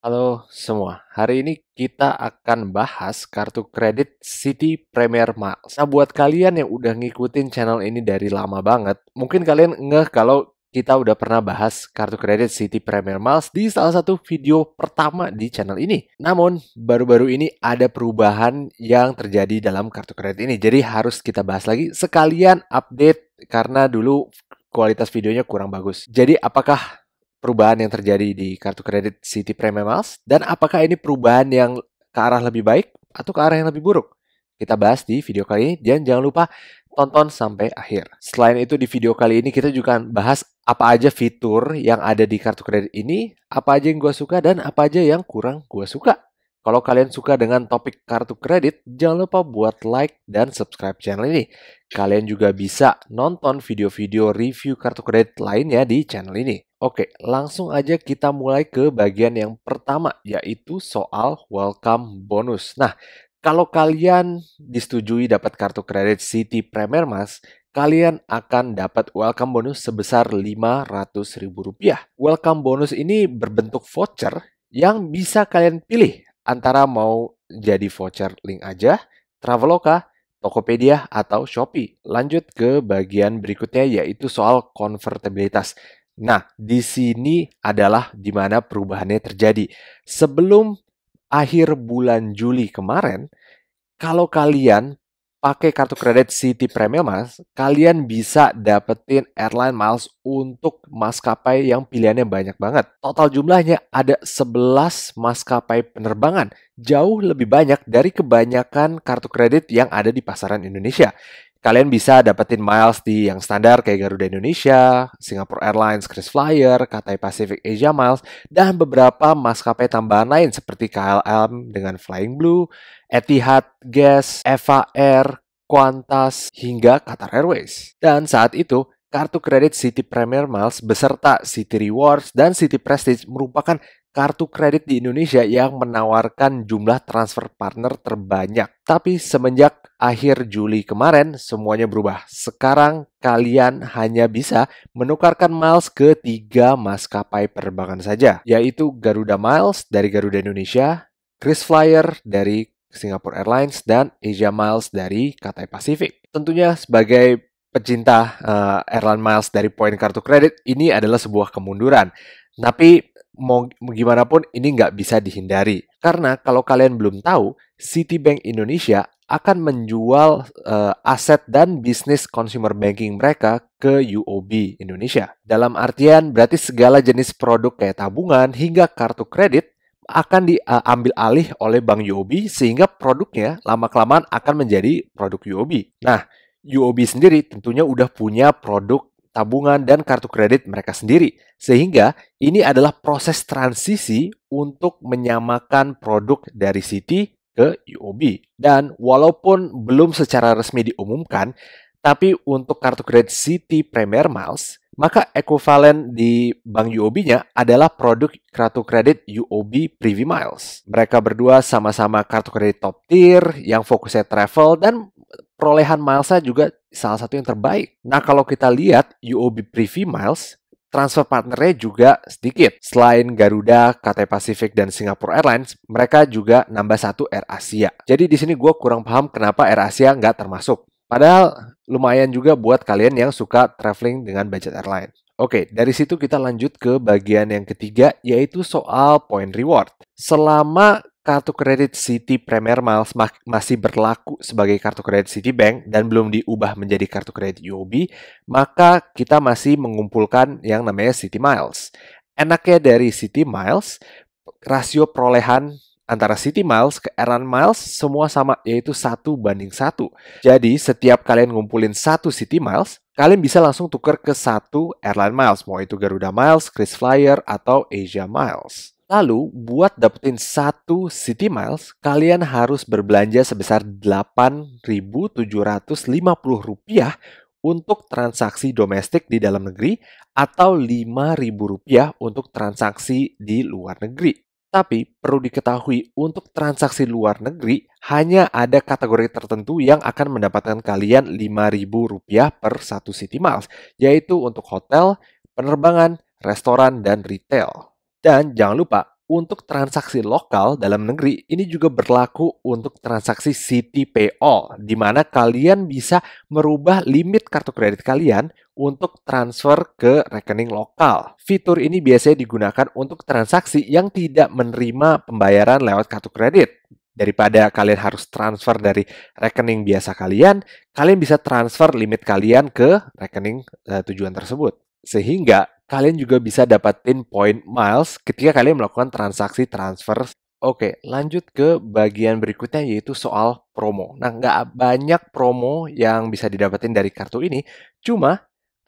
Halo semua, hari ini kita akan bahas kartu kredit City Premier Miles. Nah buat kalian yang udah ngikutin channel ini dari lama banget, mungkin kalian ngeh kalau kita udah pernah bahas kartu kredit City Premier Miles di salah satu video pertama di channel ini. Namun, baru-baru ini ada perubahan yang terjadi dalam kartu kredit ini. Jadi harus kita bahas lagi sekalian update karena dulu kualitas videonya kurang bagus. Jadi apakah perubahan yang terjadi di kartu kredit City Premier Miles dan apakah ini perubahan yang ke arah lebih baik atau ke arah yang lebih buruk? Kita bahas di video kali ini dan jangan lupa tonton sampai akhir. Selain itu di video kali ini kita juga akan bahas apa aja fitur yang ada di kartu kredit ini, apa aja yang gue suka dan apa aja yang kurang gue suka. Kalau kalian suka dengan topik kartu kredit, jangan lupa buat like dan subscribe channel ini. Kalian juga bisa nonton video-video review kartu kredit lainnya di channel ini. Oke, langsung aja kita mulai ke bagian yang pertama, yaitu soal welcome bonus. Nah, kalau kalian disetujui dapat kartu kredit City Premier Mas, kalian akan dapat welcome bonus sebesar Rp500.000. Welcome bonus ini berbentuk voucher yang bisa kalian pilih antara mau jadi voucher link aja, Traveloka, Tokopedia, atau Shopee. Lanjut ke bagian berikutnya yaitu soal konvertibilitas. Nah, di sini adalah di mana perubahannya terjadi. Sebelum akhir bulan Juli kemarin, kalau kalian pakai kartu kredit City Premium Mas, kalian bisa dapetin airline miles untuk maskapai yang pilihannya banyak banget. Total jumlahnya ada 11 maskapai penerbangan, jauh lebih banyak dari kebanyakan kartu kredit yang ada di pasaran Indonesia. Kalian bisa dapetin miles di yang standar kayak Garuda Indonesia, Singapore Airlines Chris Flyer, Cathay Pacific Asia Miles, dan beberapa maskapai tambahan lain seperti KLM dengan Flying Blue, Etihad, Guest, Eva Air, Qantas, hingga Qatar Airways. Dan saat itu, kartu kredit City Premier Miles beserta City Rewards dan City Prestige merupakan kartu kredit di Indonesia yang menawarkan jumlah transfer partner terbanyak. Tapi semenjak akhir Juli kemarin semuanya berubah. Sekarang kalian hanya bisa menukarkan miles ke tiga maskapai penerbangan saja, yaitu Garuda Miles dari Garuda Indonesia, Chris Flyer dari Singapore Airlines, dan Asia Miles dari Cathay Pacific. Tentunya sebagai pecinta uh, airline miles dari poin kartu kredit, ini adalah sebuah kemunduran. Tapi mau gimana pun ini nggak bisa dihindari. Karena kalau kalian belum tahu, Citibank Indonesia akan menjual uh, aset dan bisnis consumer banking mereka ke UOB Indonesia. Dalam artian berarti segala jenis produk kayak tabungan hingga kartu kredit akan diambil eh, uh, alih oleh Bank UOB sehingga produknya lama-kelamaan akan menjadi produk UOB. Nah, UOB sendiri tentunya udah punya produk tabungan dan kartu kredit mereka sendiri. Sehingga ini adalah proses transisi untuk menyamakan produk dari Citi ke UOB. Dan walaupun belum secara resmi diumumkan, tapi untuk kartu kredit City Premier Miles, maka ekuivalen di bank UOB-nya adalah produk kartu kredit UOB Privy Miles. Mereka berdua sama-sama kartu kredit top tier yang fokusnya travel dan perolehan milesnya juga salah satu yang terbaik. Nah kalau kita lihat UOB Privy Miles transfer partnernya juga sedikit. Selain Garuda, KT Pacific, dan Singapore Airlines, mereka juga nambah satu Air Asia. Jadi di sini gue kurang paham kenapa Air Asia nggak termasuk. Padahal lumayan juga buat kalian yang suka traveling dengan budget airline. Oke, dari situ kita lanjut ke bagian yang ketiga, yaitu soal point reward. Selama kartu kredit City Premier Miles masih berlaku sebagai kartu kredit Citibank dan belum diubah menjadi kartu kredit UOB, maka kita masih mengumpulkan yang namanya City Miles. Enaknya dari City Miles, rasio perolehan antara City Miles ke Airline Miles semua sama yaitu satu banding satu. Jadi setiap kalian ngumpulin satu City Miles, kalian bisa langsung tuker ke satu airline miles, mau itu Garuda Miles, Chris Flyer, atau Asia Miles. Lalu, buat dapetin satu City Miles, kalian harus berbelanja sebesar Rp8.750 untuk transaksi domestik di dalam negeri atau Rp5.000 untuk transaksi di luar negeri. Tapi perlu diketahui untuk transaksi luar negeri hanya ada kategori tertentu yang akan mendapatkan kalian Rp5.000 per satu City Miles, yaitu untuk hotel, penerbangan, restoran, dan retail. Dan jangan lupa, untuk transaksi lokal dalam negeri ini juga berlaku untuk transaksi CTPO, di mana kalian bisa merubah limit kartu kredit kalian untuk transfer ke rekening lokal. Fitur ini biasanya digunakan untuk transaksi yang tidak menerima pembayaran lewat kartu kredit. Daripada kalian harus transfer dari rekening biasa kalian, kalian bisa transfer limit kalian ke rekening eh, tujuan tersebut. Sehingga kalian juga bisa dapatin point miles ketika kalian melakukan transaksi transfer. Oke, lanjut ke bagian berikutnya yaitu soal promo. Nah, nggak banyak promo yang bisa didapetin dari kartu ini, cuma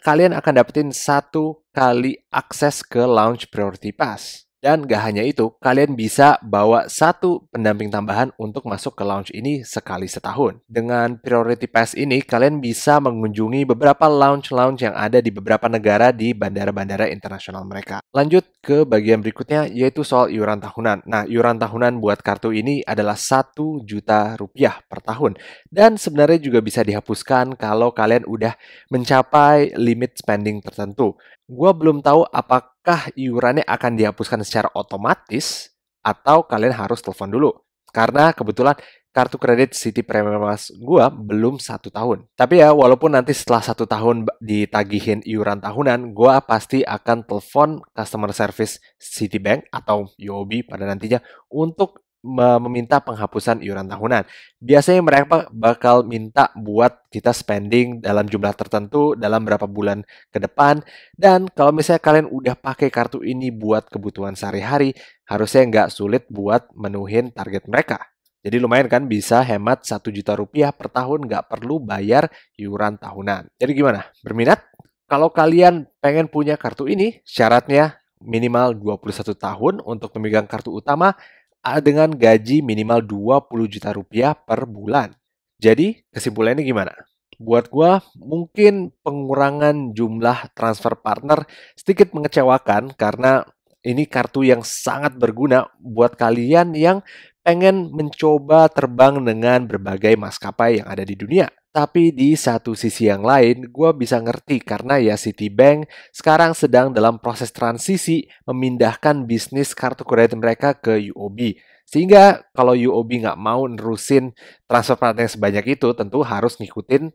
kalian akan dapetin satu kali akses ke Launch Priority Pass. Dan gak hanya itu, kalian bisa bawa satu pendamping tambahan untuk masuk ke lounge ini sekali setahun. Dengan Priority Pass ini, kalian bisa mengunjungi beberapa lounge-lounge yang ada di beberapa negara di bandara-bandara internasional mereka. Lanjut ke bagian berikutnya, yaitu soal iuran tahunan. Nah, iuran tahunan buat kartu ini adalah 1 juta rupiah per tahun. Dan sebenarnya juga bisa dihapuskan kalau kalian udah mencapai limit spending tertentu. Gua belum tahu apakah apakah iurannya akan dihapuskan secara otomatis atau kalian harus telepon dulu. Karena kebetulan kartu kredit City Premier Mas gue belum satu tahun. Tapi ya, walaupun nanti setelah satu tahun ditagihin iuran tahunan, gue pasti akan telepon customer service Citibank atau UOB pada nantinya untuk meminta penghapusan iuran tahunan. Biasanya mereka bakal minta buat kita spending dalam jumlah tertentu dalam berapa bulan ke depan. Dan kalau misalnya kalian udah pakai kartu ini buat kebutuhan sehari-hari, harusnya nggak sulit buat menuhin target mereka. Jadi lumayan kan bisa hemat 1 juta rupiah per tahun nggak perlu bayar iuran tahunan. Jadi gimana? Berminat? Kalau kalian pengen punya kartu ini, syaratnya minimal 21 tahun untuk memegang kartu utama dengan gaji minimal 20 juta rupiah per bulan. Jadi, kesimpulannya gimana? Buat gua, mungkin pengurangan jumlah transfer partner sedikit mengecewakan karena ini kartu yang sangat berguna buat kalian yang pengen mencoba terbang dengan berbagai maskapai yang ada di dunia. Tapi di satu sisi yang lain, gue bisa ngerti karena ya Citibank sekarang sedang dalam proses transisi memindahkan bisnis kartu kredit mereka ke UOB. Sehingga kalau UOB nggak mau nerusin transfer perhatian sebanyak itu, tentu harus ngikutin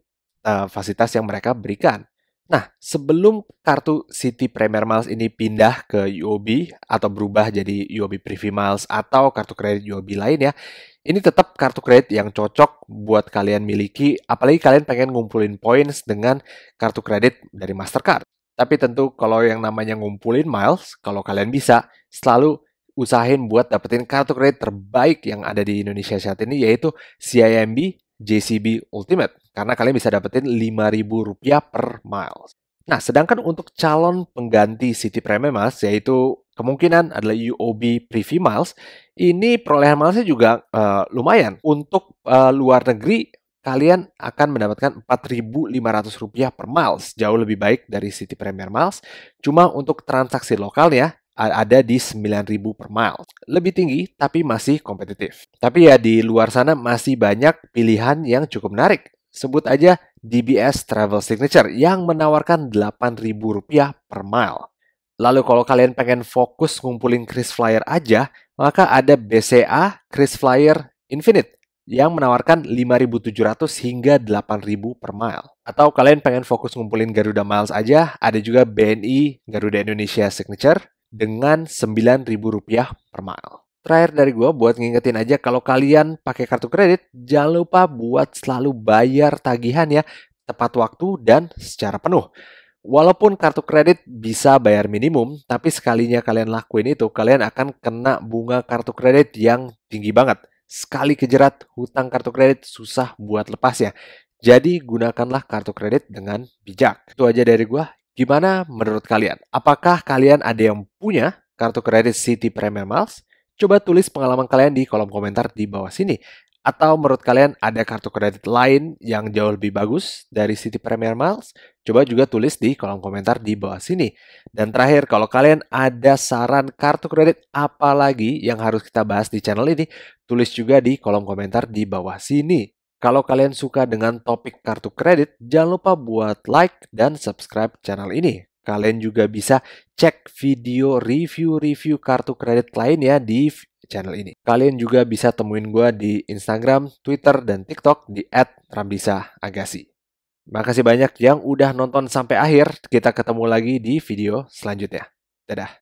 uh, fasilitas yang mereka berikan. Nah, sebelum kartu City Premier Miles ini pindah ke UOB atau berubah jadi UOB Privy Miles atau kartu kredit UOB lain ya, ini tetap kartu kredit yang cocok buat kalian miliki, apalagi kalian pengen ngumpulin points dengan kartu kredit dari Mastercard. Tapi tentu kalau yang namanya ngumpulin miles, kalau kalian bisa, selalu usahain buat dapetin kartu kredit terbaik yang ada di Indonesia saat ini, yaitu CIMB JCB Ultimate. Karena kalian bisa dapetin Rp5.000 per miles. Nah, sedangkan untuk calon pengganti City Premier Miles, yaitu kemungkinan adalah UOB Privy Miles, ini perolehan milesnya juga uh, lumayan. Untuk uh, luar negeri, kalian akan mendapatkan Rp4.500 per miles, jauh lebih baik dari City Premier Miles. Cuma untuk transaksi lokal ya, ada di 9.000 per mile. Lebih tinggi tapi masih kompetitif. Tapi ya di luar sana masih banyak pilihan yang cukup menarik sebut aja DBS Travel Signature yang menawarkan Rp8.000 per mile. Lalu kalau kalian pengen fokus ngumpulin Chris Flyer aja, maka ada BCA Chris Flyer Infinite yang menawarkan 5.700 hingga 8.000 per mile. Atau kalian pengen fokus ngumpulin Garuda Miles aja, ada juga BNI Garuda Indonesia Signature dengan Rp9.000 per mile. Terakhir dari gue buat ngingetin aja kalau kalian pakai kartu kredit jangan lupa buat selalu bayar tagihan ya tepat waktu dan secara penuh. Walaupun kartu kredit bisa bayar minimum, tapi sekalinya kalian lakuin itu, kalian akan kena bunga kartu kredit yang tinggi banget. Sekali kejerat, hutang kartu kredit susah buat lepas ya. Jadi gunakanlah kartu kredit dengan bijak. Itu aja dari gue. Gimana menurut kalian? Apakah kalian ada yang punya kartu kredit City Premier Miles? Coba tulis pengalaman kalian di kolom komentar di bawah sini. Atau menurut kalian ada kartu kredit lain yang jauh lebih bagus dari City Premier Miles? Coba juga tulis di kolom komentar di bawah sini. Dan terakhir, kalau kalian ada saran kartu kredit apa lagi yang harus kita bahas di channel ini, tulis juga di kolom komentar di bawah sini. Kalau kalian suka dengan topik kartu kredit, jangan lupa buat like dan subscribe channel ini. Kalian juga bisa cek video review-review kartu kredit lain ya di channel ini. Kalian juga bisa temuin gue di Instagram, Twitter, dan TikTok di @ramdisa_agasi. Makasih banyak yang udah nonton sampai akhir. Kita ketemu lagi di video selanjutnya. Dadah.